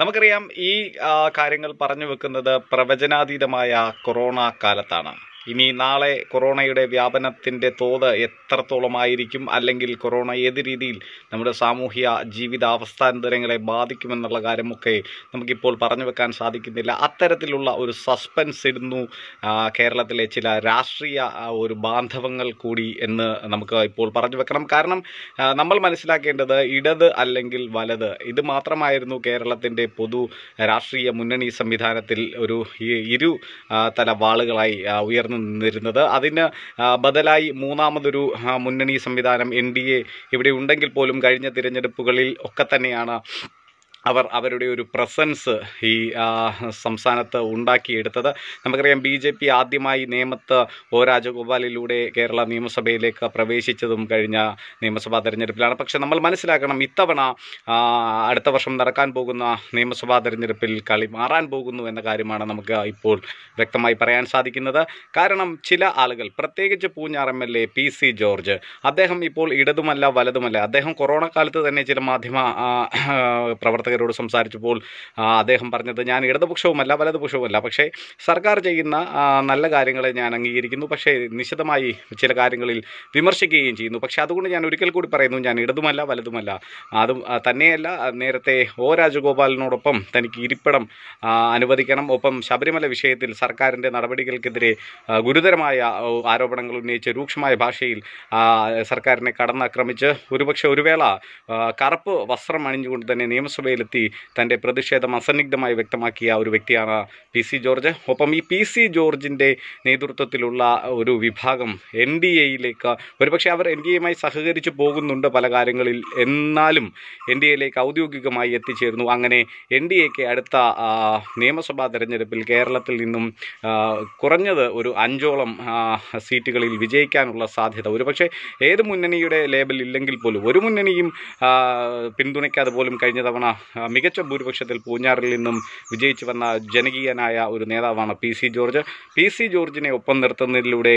നമുക്കറിയാം ഈ കാര്യങ്ങൾ പറഞ്ഞു വെക്കുന്നത് പ്രവചനാതീതമായ കൊറോണ കാലത്താണ് ഇനി നാളെ കൊറോണയുടെ വ്യാപനത്തിൻ്റെ തോത് എത്രത്തോളമായിരിക്കും അല്ലെങ്കിൽ കൊറോണ ഏത് രീതിയിൽ നമ്മുടെ സാമൂഹ്യ ജീവിതാവസ്ഥാന്തരങ്ങളെ ബാധിക്കുമെന്നുള്ള കാര്യമൊക്കെ നമുക്കിപ്പോൾ പറഞ്ഞു വെക്കാൻ സാധിക്കുന്നില്ല അത്തരത്തിലുള്ള ഒരു സസ്പെൻസ് ഇടുന്നു കേരളത്തിലെ ചില രാഷ്ട്രീയ ഒരു ബാന്ധവങ്ങൾ കൂടി എന്ന് നമുക്ക് ഇപ്പോൾ പറഞ്ഞു വെക്കണം കാരണം നമ്മൾ മനസ്സിലാക്കേണ്ടത് ഇടത് അല്ലെങ്കിൽ വലത് ഇത് മാത്രമായിരുന്നു കേരളത്തിൻ്റെ പൊതു രാഷ്ട്രീയ മുന്നണി സംവിധാനത്തിൽ ഒരു ഇരു തല വാളുകളായി ഉയർന്നു ചേർന്ന് നിന്നിരുന്നത് അതിന് ബദലായി മൂന്നാമതൊരു മുന്നണി സംവിധാനം എൻ ഡി എ ഇവിടെ ഉണ്ടെങ്കിൽ പോലും കഴിഞ്ഞ തിരഞ്ഞെടുപ്പുകളിൽ ഒക്കെ തന്നെയാണ് അവർ അവരുടെ ഒരു പ്രസൻസ് ഈ സംസ്ഥാനത്ത് ഉണ്ടാക്കിയെടുത്തത് നമുക്കറിയാം ബി ജെ പി ആദ്യമായി നിയമത്ത് ഒ രാജഗോപാലിലൂടെ കേരള നിയമസഭയിലേക്ക് പ്രവേശിച്ചതും കഴിഞ്ഞ നിയമസഭാ തെരഞ്ഞെടുപ്പിലാണ് പക്ഷേ നമ്മൾ മനസ്സിലാക്കണം ഇത്തവണ അടുത്ത വർഷം നടക്കാൻ പോകുന്ന നിയമസഭാ തെരഞ്ഞെടുപ്പിൽ കളി മാറാൻ പോകുന്നു എന്ന കാര്യമാണ് നമുക്ക് ഇപ്പോൾ വ്യക്തമായി പറയാൻ സാധിക്കുന്നത് കാരണം ചില ആളുകൾ പ്രത്യേകിച്ച് Poonjar M L A P C George അദ്ദേഹം ഇപ്പോൾ ഇടതുമല്ല വലതുമല്ല അദ്ദേഹം കൊറോണ കാലത്ത് തന്നെ ചില മാധ്യമ പ്രവർത്തകർ പ്രവർത്തകരോട് സംസാരിച്ചപ്പോൾ അദ്ദേഹം പറഞ്ഞത് ഞാൻ ഇടതുപക്ഷവുമല്ല വലതുപക്ഷവുമല്ല പക്ഷേ സർക്കാർ ചെയ്യുന്ന നല്ല കാര്യങ്ങളെ ഞാൻ അംഗീകരിക്കുന്നു പക്ഷേ നിശിതമായി ചില കാര്യങ്ങളിൽ വിമർശിക്കുകയും ചെയ്യുന്നു പക്ഷേ അതുകൊണ്ട് ഞാൻ ഒരിക്കൽ കൂടി പറയുന്നു ഞാൻ ഇടതുമല്ല വലതുമല്ല അതും തന്നെയല്ല നേരത്തെ ഒ രാജഗോപാലിനോടൊപ്പം തനിക്ക് ഇരിപ്പിടം അനുവദിക്കണം ഒപ്പം ശബരിമല വിഷയത്തിൽ സർക്കാരിൻ്റെ നടപടികൾക്കെതിരെ ഗുരുതരമായ ആരോപണങ്ങൾ ഉന്നയിച്ച് രൂക്ഷമായ ഭാഷയിൽ സർക്കാരിനെ കടന്നാക്രമിച്ച് ഒരുപക്ഷെ ഒരു വേള കറുപ്പ് വസ്ത്രം അണിഞ്ഞുകൊണ്ട് തന്നെ നിയമസഭയിൽ രംഗത്തെത്തി തൻ്റെ പ്രതിഷേധം അസന്നിഗ്ധമായി വ്യക്തമാക്കിയ ഒരു വ്യക്തിയാണ് പി സി ജോർജ് ഒപ്പം ഈ പി സി ജോർജിൻ്റെ നേതൃത്വത്തിലുള്ള ഒരു വിഭാഗം എൻ ഡി എയിലേക്ക് ഒരുപക്ഷെ അവർ എൻ ഡി എയുമായി സഹകരിച്ചു പോകുന്നുണ്ട് പല കാര്യങ്ങളിൽ എന്നാലും എൻ ഡി എയിലേക്ക് ഔദ്യോഗികമായി എത്തിച്ചേർന്നു അങ്ങനെ എൻ ഡി എക്ക് അടുത്ത നിയമസഭാ തെരഞ്ഞെടുപ്പിൽ കേരളത്തിൽ നിന്നും കുറഞ്ഞത് ഒരു അഞ്ചോളം സീറ്റുകളിൽ വിജയിക്കാനുള്ള സാധ്യത ഒരുപക്ഷെ ഏത് മുന്നണിയുടെ ലേബൽ ഇല്ലെങ്കിൽ പോലും ഒരു മുന്നണിയും പിന്തുണയ്ക്കാതെ പോലും കഴിഞ്ഞ തവണ മികച്ച ഭൂരിപക്ഷത്തിൽ പൂഞ്ഞാറിൽ നിന്നും വിജയിച്ചു വന്ന ജനകീയനായ ഒരു നേതാവാണ് P C George P C ജോർജിനെ ഒപ്പം നിർത്തുന്നതിലൂടെ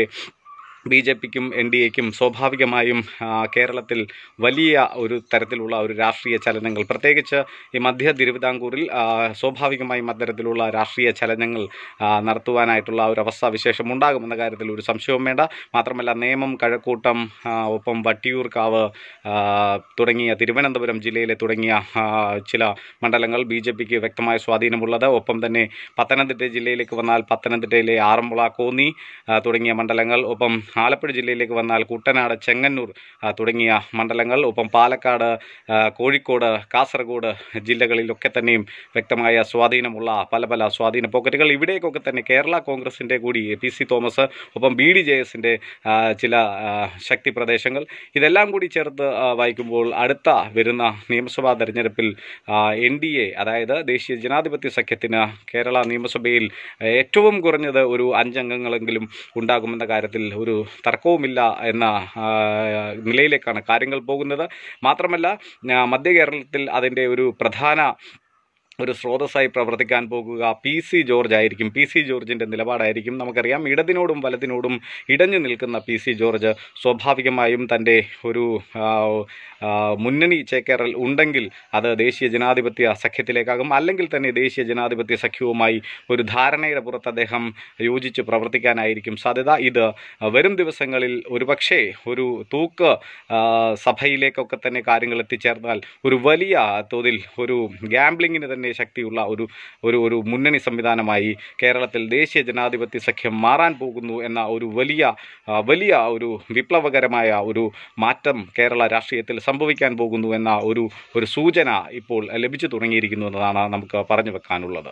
ബി ജെ പിക്കും എൻ ഡി എക്കും സ്വാഭാവികമായും കേരളത്തിൽ വലിയ ഒരു തരത്തിലുള്ള ഒരു രാഷ്ട്രീയ ചലനങ്ങൾ പ്രത്യേകിച്ച് ഈ മധ്യ തിരുവിതാംകൂറിൽ സ്വാഭാവികമായും അത്തരത്തിലുള്ള രാഷ്ട്രീയ ചലനങ്ങൾ നടത്തുവാനായിട്ടുള്ള ഒരു അവസ്ഥ വിശേഷം ഉണ്ടാകുമെന്ന കാര്യത്തിൽ ഒരു സംശയവും വേണ്ട മാത്രമല്ല നേമം കഴക്കൂട്ടം ഒപ്പം വട്ടിയൂർക്കാവ് തുടങ്ങിയ തിരുവനന്തപുരം ജില്ലയിലെ തുടങ്ങിയ ചില മണ്ഡലങ്ങൾ ബി ജെ പിക്ക് വ്യക്തമായ സ്വാധീനമുള്ളത് ഒപ്പം തന്നെ പത്തനംതിട്ട ജില്ലയിലേക്ക് വന്നാൽ പത്തനംതിട്ടയിലെ ആറന്മുള കോന്നി തുടങ്ങിയ മണ്ഡലങ്ങൾ ഒപ്പം ആലപ്പുഴ ജില്ലയിലേക്ക് വന്നാൽ കുട്ടനാട് ചെങ്ങന്നൂർ തുടങ്ങിയ മണ്ഡലങ്ങൾ ഒപ്പം പാലക്കാട് കോഴിക്കോട് കാസർഗോഡ് ജില്ലകളിലൊക്കെ തന്നെയും വ്യക്തമായ സ്വാധീനമുള്ള പല പല സ്വാധീന പോക്കറ്റുകൾ ഇവിടേക്കൊക്കെ തന്നെ കേരള കോൺഗ്രസിൻ്റെ കൂടി പി സി തോമസ് ഒപ്പം ബി ഡി ജെ എസിൻ്റെ ചില ശക്തി പ്രദേശങ്ങൾ ഇതെല്ലാം കൂടി ചേർത്ത് വായിക്കുമ്പോൾ അടുത്ത വരുന്ന നിയമസഭാ തെരഞ്ഞെടുപ്പിൽ എൻ ഡി എ അതായത് ദേശീയ ജനാധിപത്യ സഖ്യത്തിന് കേരള നിയമസഭയിൽ ഏറ്റവും കുറഞ്ഞത് ഒരു അഞ്ചംഗങ്ങളെങ്കിലും ഉണ്ടാകുമെന്ന കാര്യത്തിൽ ഒരു തർക്കവുമില്ല എന്ന നിലയിലേക്കാണ് കാര്യങ്ങൾ പോകുന്നത് മാത്രമല്ല മധ്യ കേരളത്തിൽ അതിൻ്റെ ഒരു പ്രധാന ഒരു സ്രോതസ്സായി പ്രവർത്തിക്കാൻ പോകുക പി സി ജോർജ് ആയിരിക്കും പി സി ജോർജിൻ്റെ നിലപാടായിരിക്കും നമുക്കറിയാം ഇടതിനോടും വലതിനോടും ഇടഞ്ഞു നിൽക്കുന്ന പി സി ജോർജ് സ്വാഭാവികമായും തൻ്റെ ഒരു മുന്നണി ചേക്കേറൽ ഉണ്ടെങ്കിൽ അത് ദേശീയ ജനാധിപത്യ സഖ്യത്തിലേക്കാകും അല്ലെങ്കിൽ തന്നെ ദേശീയ ജനാധിപത്യ സഖ്യവുമായി ഒരു ധാരണയുടെ പുറത്ത് അദ്ദേഹം യോജിച്ച് പ്രവർത്തിക്കാനായിരിക്കും സാധ്യത ഇത് വരും ദിവസങ്ങളിൽ ഒരുപക്ഷേ ഒരു തൂക്ക് സഭയിലേക്കൊക്കെ തന്നെ കാര്യങ്ങൾ എത്തിച്ചേർന്നാൽ ഒരു വലിയ തോതിൽ ഒരു ഗ്യാംബ്ലിങ്ങിന് തന്നെ ചൈതന്യ ശക്തിയുള്ള ഒരു ഒരു ഒരു മുന്നണി സംവിധാനമായി കേരളത്തിൽ ദേശീയ ജനാധിപത്യ സഖ്യം മാറാൻ പോകുന്നു എന്ന ഒരു വലിയ വലിയ ഒരു വിപ്ലവകരമായ ഒരു മാറ്റം കേരള രാഷ്ട്രീയത്തിൽ സംഭവിക്കാൻ പോകുന്നു എന്ന ഒരു ഒരു സൂചന ഇപ്പോൾ ലഭിച്ചു തുടങ്ങിയിരിക്കുന്നു എന്നതാണ് നമുക്ക് പറഞ്ഞു വെക്കാനുള്ളത്